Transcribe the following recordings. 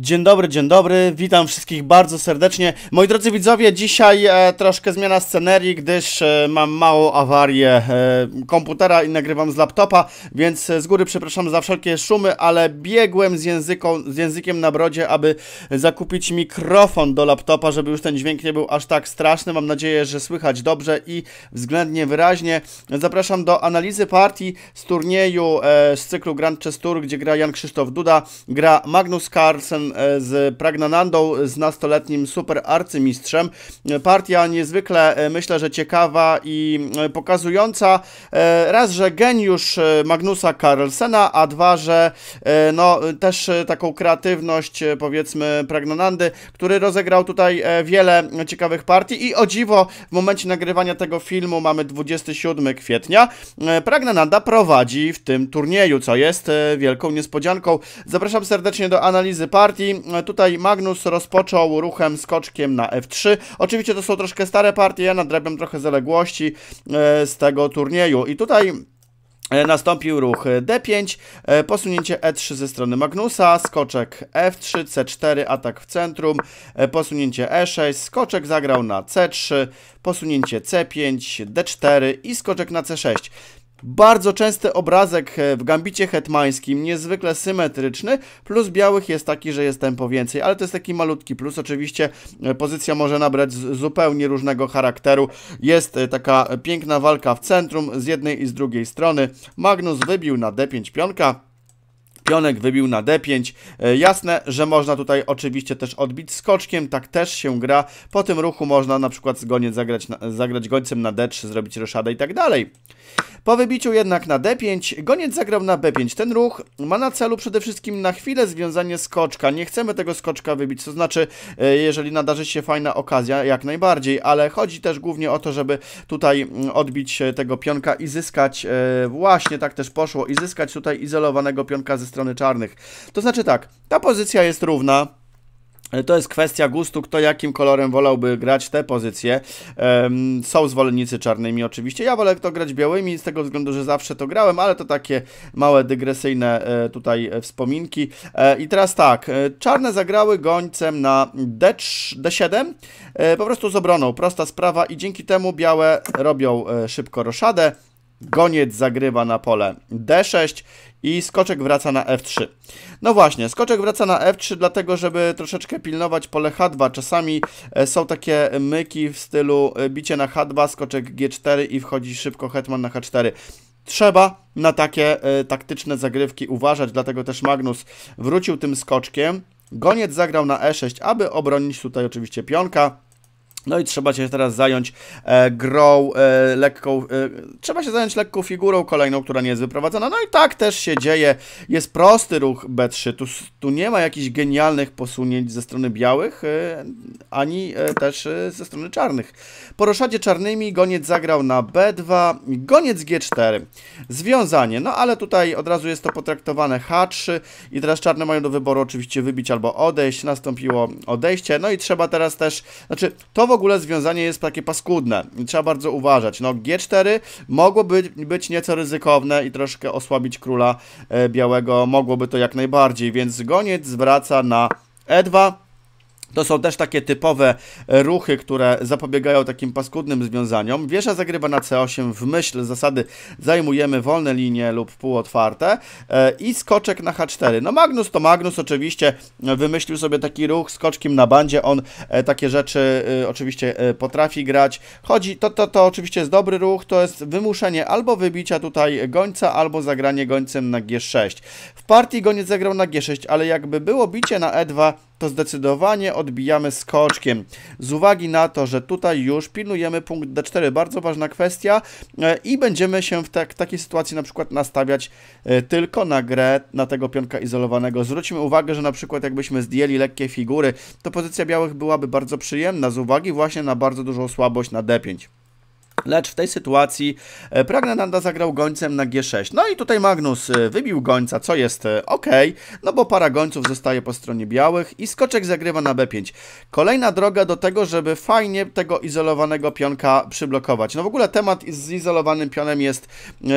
Dzień dobry, dzień dobry, witam wszystkich bardzo serdecznie. Moi drodzy widzowie, dzisiaj e, troszkę zmiana scenerii, gdyż e, mam małą awarię e, komputera i nagrywam z laptopa, więc z góry przepraszam za wszelkie szumy, ale biegłem z, języką, z językiem na brodzie, aby zakupić mikrofon do laptopa, żeby już ten dźwięk nie był aż tak straszny. Mam nadzieję, że słychać dobrze i względnie wyraźnie. Zapraszam do analizy partii z turnieju e, z cyklu Grand Chess Tour, gdzie gra Jan Krzysztof Duda, gra Magnus Carlsen, E, z Pragnanandą, z nastoletnim super arcymistrzem. Partia niezwykle, e, myślę, że ciekawa i e, pokazująca raz, że geniusz Magnusa Carlsena, a dwa, że no, też taką kreatywność powiedzmy Pragnanandy, który rozegrał tutaj wiele ciekawych partii i o dziwo w momencie nagrywania tego filmu mamy 27 kwietnia. Pragnananda prowadzi w tym turnieju, co jest wielką niespodzianką. Zapraszam serdecznie do analizy partii partii. Tutaj Magnus rozpoczął ruchem skoczkiem na F3. Oczywiście to są troszkę stare partie, ja nadrabiam trochę zaległości e, z tego turnieju. I tutaj e, Nastąpił ruch D5, e, posunięcie E3 ze strony Magnusa, skoczek F3, C4, atak w centrum, posunięcie E6, skoczek zagrał na C3, posunięcie C5, D4 i skoczek na C6. Bardzo częsty obrazek e, w gambicie hetmańskim, niezwykle symetryczny, plus białych jest taki, że jest tempo więcej, ale to jest taki malutki plus. Oczywiście e, pozycja może nabrać zupełnie różnego charakteru. Jest e, taka piękna walka w centrum z jednej i z drugiej strony. Magnus wybił na d5 pionka, Pionek wybił na D5. E, jasne, że można tutaj oczywiście też odbić skoczkiem, tak też się gra. Po tym ruchu można na przykład zgoniec zagrać, zagrać gońcem na D3, zrobić roszadę i tak dalej. Po wybiciu jednak na D5, goniec zagrał na B5. Ten ruch ma na celu przede wszystkim na chwilę związanie skoczka. Nie chcemy tego skoczka wybić, to znaczy, e, jeżeli nadarzy się fajna okazja, jak najbardziej, ale chodzi też głównie o to, żeby tutaj mm, odbić e, tego pionka i zyskać, właśnie tak też poszło, i zyskać tutaj izolowanego pionka ze strony strony czarnych. To znaczy tak, ta pozycja jest równa, e, to jest kwestia gustu, kto jakim kolorem wolałby grać te pozycje. Są zwolennicy czarnymi oczywiście. Ja wolę to grać białymi z tego względu, że zawsze to grałem, ale to takie małe dygresyjne e, tutaj e, wspominki. I teraz tak, czarne zagrały gońcem na D D7, po prostu z obroną, prosta sprawa i dzięki temu białe robią szybko roszadę. Goniec zagrywa na pole D6 i skoczek wraca na F3. No właśnie, skoczek wraca na F3, dlatego żeby troszeczkę pilnować pole H2. Czasami e, są takie myki w stylu e, bicie na H2, skoczek G4 i wchodzi szybko hetman na H4 trzeba na takie y, taktyczne zagrywki uważać, dlatego też Magnus wrócił tym skoczkiem. Goniec zagrał na E6, aby obronić tutaj oczywiście pionka. No i trzeba się teraz zająć e, grą e, lekką, e, trzeba się zająć lekką figurą kolejną, która nie jest wyprowadzona. No i tak też się dzieje. Jest prosty ruch B3, tu, tu nie ma jakichś genialnych posunięć ze strony białych, e, ani e, też e, ze strony czarnych. Poruszacie czarnymi, goniec zagrał na B2, goniec G4. Związanie, no ale tutaj od razu jest to potraktowane H3 i teraz czarne mają do wyboru oczywiście wybić albo odejść. Nastąpiło odejście, no i trzeba teraz też, znaczy to w ogóle związanie jest takie paskudne trzeba bardzo uważać. No G4 mogło być, być nieco ryzykowne i troszkę osłabić króla e, białego, mogłoby to jak najbardziej, więc goniec zwraca na E2, to są też takie typowe e, ruchy, które zapobiegają takim paskudnym związaniom. Wiesza zagrywa na C8 w myśl zasady zajmujemy wolne linie lub półotwarte e, i skoczek na H4. No Magnus to Magnus oczywiście e, wymyślił sobie taki ruch skoczkiem na bandzie. On takie rzeczy oczywiście potrafi grać. Chodzi, to, to, to oczywiście jest dobry ruch, to jest wymuszenie albo wybicia tutaj gońca, albo zagranie gońcem na G6. W partii goniec zagrał na G6, ale jakby było bicie na E2, to zdecydowanie odbijamy skoczkiem. Z uwagi na to, że tutaj już pilnujemy punkt D4, bardzo ważna kwestia e, i będziemy się w, w tak, takiej sytuacji na przykład nastawiać e, tylko na grę, na tego pionka izolowanego. Zwróćmy uwagę, że na przykład jakbyśmy zdjęli lekkie figury, to pozycja białych byłaby bardzo przyjemna z uwagi właśnie na bardzo dużą słabość na D5. Lecz w tej sytuacji e, Pragnananda zagrał gońcem na G6. No i tutaj Magnus e, wybił gońca, co jest e, ok, no bo para gońców zostaje po stronie białych i skoczek zagrywa na B5. Kolejna droga do tego, żeby fajnie tego izolowanego pionka przyblokować. No w ogóle temat z izolowanym pionem jest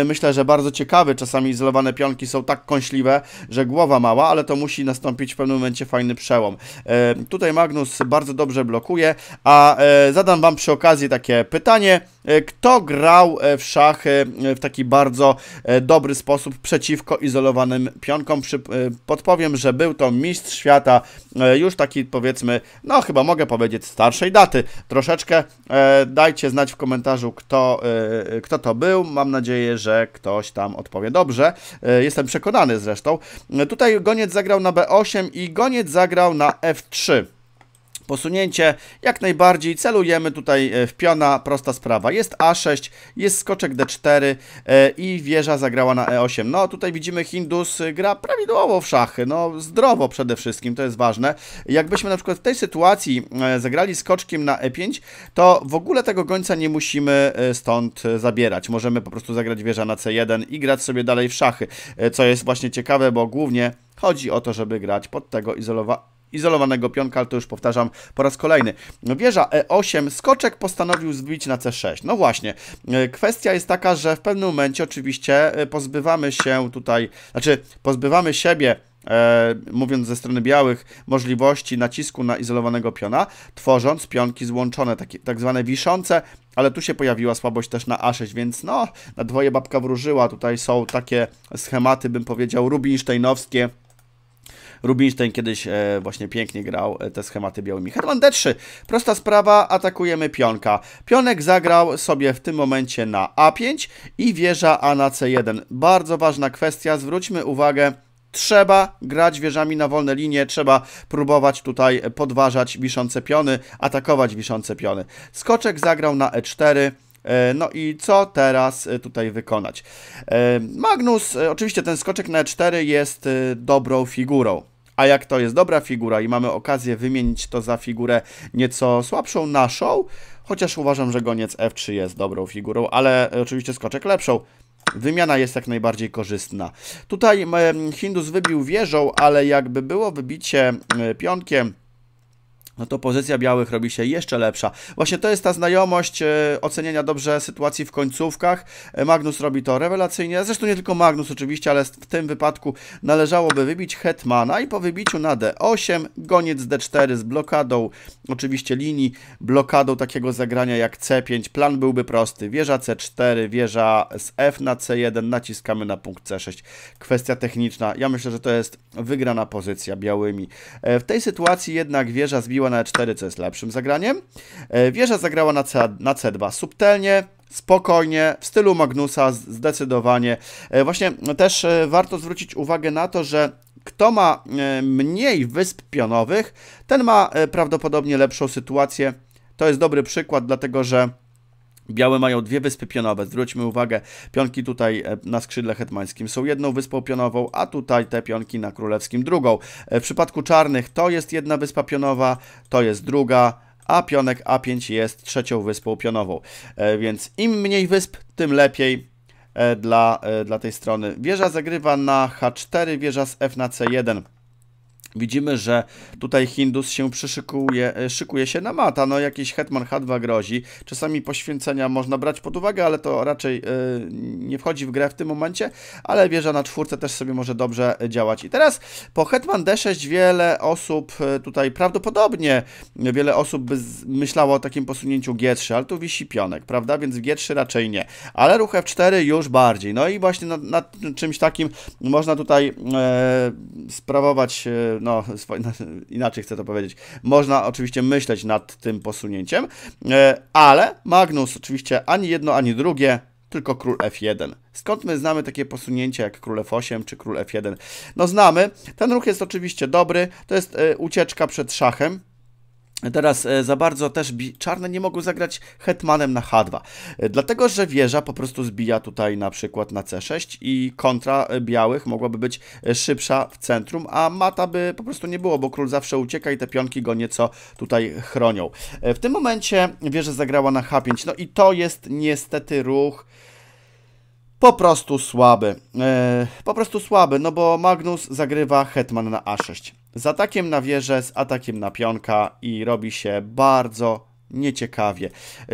myślę, że bardzo ciekawy. Czasami izolowane pionki są tak kąśliwe, że głowa mała, ale to musi nastąpić w pewnym momencie fajny przełom. Tutaj Magnus bardzo dobrze blokuje, a zadam Wam przy okazji takie pytanie E, kto grał e, w szachy e, w taki bardzo dobry sposób przeciwko izolowanym pionkom. Podpowiem, że był to mistrz świata, już taki powiedzmy, no chyba mogę powiedzieć starszej daty. Troszeczkę dajcie znać w komentarzu, kto, kto to był. Mam nadzieję, że ktoś tam odpowie dobrze. Jestem przekonany zresztą. Tutaj goniec zagrał na B8 i goniec zagrał na F3 posunięcie. Jak najbardziej celujemy tutaj e, w piona, prosta sprawa. Jest A6, jest skoczek D4 e, i wieża zagrała na E8. No tutaj widzimy Hindus e, gra prawidłowo w szachy, no zdrowo przede wszystkim, to jest ważne. Jakbyśmy na przykład w tej sytuacji zagrali skoczkiem na E5, to w ogóle tego gońca nie musimy stąd zabierać. Możemy po prostu zagrać wieża na C1 i grać sobie dalej w szachy, co jest właśnie ciekawe, bo głównie chodzi o to, żeby grać pod tego izolowa izolowanego pionka, ale to już powtarzam po raz kolejny. No, wieża E8, skoczek postanowił zbić na C6. No właśnie, e, kwestia jest taka, że w pewnym momencie oczywiście e, pozbywamy się tutaj, znaczy pozbywamy siebie E, mówiąc ze strony białych, możliwości nacisku na izolowanego piona, tworząc pionki złączone, takie, tak zwane wiszące, ale tu się pojawiła słabość też na A6, więc no, na dwoje babka wróżyła, tutaj są takie schematy, bym powiedział, rubinsteinowskie, Rubinstein kiedyś e, właśnie pięknie grał e, te schematy białymi. Herman D3, prosta sprawa, atakujemy pionka. Pionek zagrał sobie w tym momencie na A5 i wieża A na C1. Bardzo ważna kwestia, zwróćmy uwagę Trzeba grać wieżami na wolne linie, trzeba próbować tutaj podważać wiszące piony, atakować wiszące piony. Skoczek zagrał na E4. E, no i co teraz tutaj wykonać? Magnus, oczywiście ten skoczek na E4 jest dobrą figurą. A jak to jest dobra figura i mamy okazję wymienić to za figurę nieco słabszą naszą, chociaż uważam, że goniec F3 jest dobrą figurą, ale oczywiście skoczek lepszą. Wymiana jest jak najbardziej korzystna. Tutaj Hindus wybił wieżą, ale jakby było wybicie e, pionkiem no to pozycja białych robi się jeszcze lepsza. Właśnie to jest ta znajomość e, ocenienia dobrze sytuacji w końcówkach. E, Magnus robi to rewelacyjnie, zresztą nie tylko Magnus oczywiście, ale w tym wypadku należałoby wybić Hetmana i po wybiciu na D8 goniec D4 z blokadą oczywiście linii, blokadą takiego zagrania jak C5. Plan byłby prosty, wieża C4, wieża z F na C1, naciskamy na punkt C6. Kwestia techniczna, ja myślę, że to jest wygrana pozycja białymi. E, w tej sytuacji jednak wieża zbiła na E4, co jest lepszym zagraniem. E, wieża zagrała na, C, na C2 subtelnie, spokojnie, w stylu Magnusa zdecydowanie. E, właśnie też e, warto zwrócić uwagę na to, że kto ma mniej wysp pionowych, ten ma prawdopodobnie lepszą sytuację. To jest dobry przykład, dlatego że Białe mają dwie wyspy pionowe. Zwróćmy uwagę, pionki tutaj e, na skrzydle hetmańskim są jedną wyspą pionową, a tutaj te pionki na królewskim drugą. E, w przypadku czarnych to jest jedna wyspa pionowa, to jest druga, a pionek A5 jest trzecią wyspą pionową. E, więc im mniej wysp, tym lepiej dla, dla tej strony. Wieża zagrywa na H4, wieża z F na C1. Widzimy, że tutaj Hindus się przyszykuje, e, szykuje się na mata, no jakiś Hetman H2 grozi. Czasami poświęcenia można brać pod uwagę, ale to raczej e, nie wchodzi w grę w tym momencie, ale wieża na czwórce też sobie może dobrze działać. I teraz po Hetman D6 wiele osób e, tutaj prawdopodobnie, wiele osób by myślało o takim posunięciu G3, ale tu wisi pionek, prawda, więc G3 raczej nie, ale ruch F4 już bardziej. No i właśnie nad, nad czymś takim można tutaj sprawować no, inaczej chcę to powiedzieć, można oczywiście myśleć nad tym posunięciem, e, ale Magnus oczywiście ani jedno, ani drugie tylko król F1. Skąd my znamy takie posunięcie jak król F8 czy król F1? No znamy. Ten ruch jest oczywiście dobry. To jest e, ucieczka przed szachem. Teraz e, za bardzo też czarne nie mogą zagrać hetmanem na H2, e, dlatego że wieża po prostu zbija tutaj na przykład na C6 i kontra e, białych mogłaby być szybsza w centrum, a mata by po prostu nie było, bo król zawsze ucieka i te pionki go nieco tutaj chronią. W tym momencie wieża zagrała na H5, no i to jest niestety ruch po prostu słaby. Po prostu słaby, no bo Magnus zagrywa hetman na A6 z atakiem na wieżę, z atakiem na pionka i robi się bardzo nieciekawie.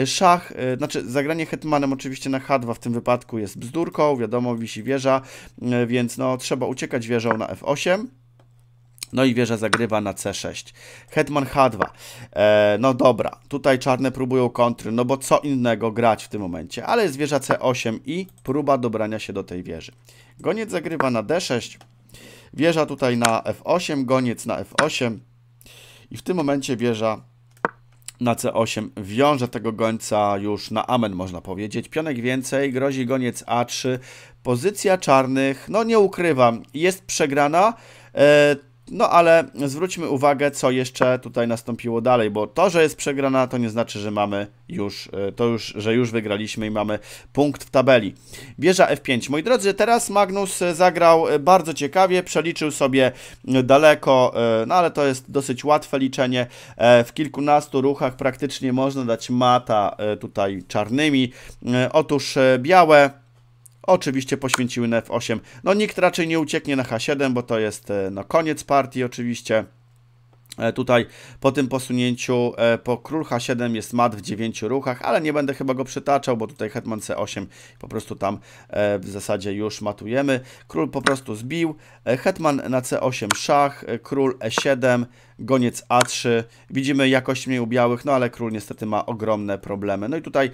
Szach, e, znaczy zagranie hetmanem oczywiście na h2 w tym wypadku jest bzdurką, wiadomo, wisi wieża, e, więc no trzeba uciekać wieżą na f8. No i wieża zagrywa na c6. Hetman h2. E, no dobra, tutaj czarne próbują kontry, no bo co innego grać w tym momencie. Ale jest wieża c8 i próba dobrania się do tej wieży. Goniec zagrywa na d6. Wieża tutaj na F8, goniec na F8 i w tym momencie wieża na C8 wiąże tego gońca już na amen, można powiedzieć. Pionek więcej, grozi goniec A3. Pozycja czarnych, no nie ukrywam, jest przegrana. E, no ale zwróćmy uwagę, co jeszcze tutaj nastąpiło dalej, bo to, że jest przegrana, to nie znaczy, że mamy już, y, to już, że już wygraliśmy i mamy punkt w tabeli. Wieża F5. Moi drodzy, teraz Magnus zagrał y, bardzo ciekawie, przeliczył sobie daleko, y, no ale to jest dosyć łatwe liczenie. E, w kilkunastu ruchach praktycznie można dać mata tutaj czarnymi. Otóż białe Oczywiście poświęciły na e F8. No nikt raczej nie ucieknie na H7, bo to jest e, no, koniec partii oczywiście. E, tutaj po tym posunięciu po król H7 jest mat w 9 ruchach, ale nie będę chyba go przytaczał, bo tutaj hetman C8 po prostu tam w zasadzie już matujemy. Król po prostu zbił, hetman na C8 szach, król E7, goniec A3. Widzimy jakość mniej u białych, no ale król niestety ma ogromne problemy. No i tutaj e,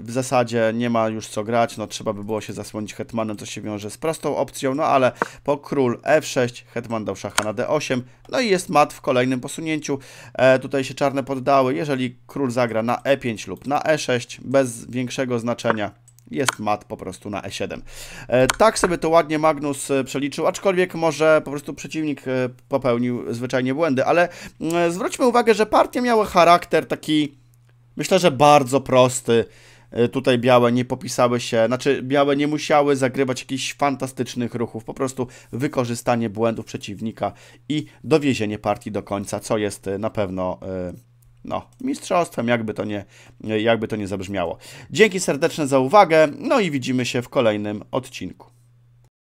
w zasadzie nie ma już co grać, no trzeba by było się zasłonić hetmanem, co się wiąże z prostą opcją, no ale po król F6, hetman dał szacha na D8, no i jest mat w kolejnym posunięciu. E, tutaj się czarne poddały, jeżeli król zagra na E5 lub na E6, bez większego znaczenia jest mat po prostu na E7. E, tak sobie to ładnie Magnus e, przeliczył, aczkolwiek może po prostu przeciwnik e, popełnił zwyczajnie błędy, ale mm, zwróćmy uwagę, że partie miały charakter taki, myślę, że bardzo prosty. Tutaj białe nie popisały się, znaczy białe nie musiały zagrywać jakichś fantastycznych ruchów, po prostu wykorzystanie błędów przeciwnika i dowiezienie partii do końca, co jest na pewno no, mistrzostwem, jakby to, nie, jakby to nie zabrzmiało. Dzięki serdeczne za uwagę, no i widzimy się w kolejnym odcinku.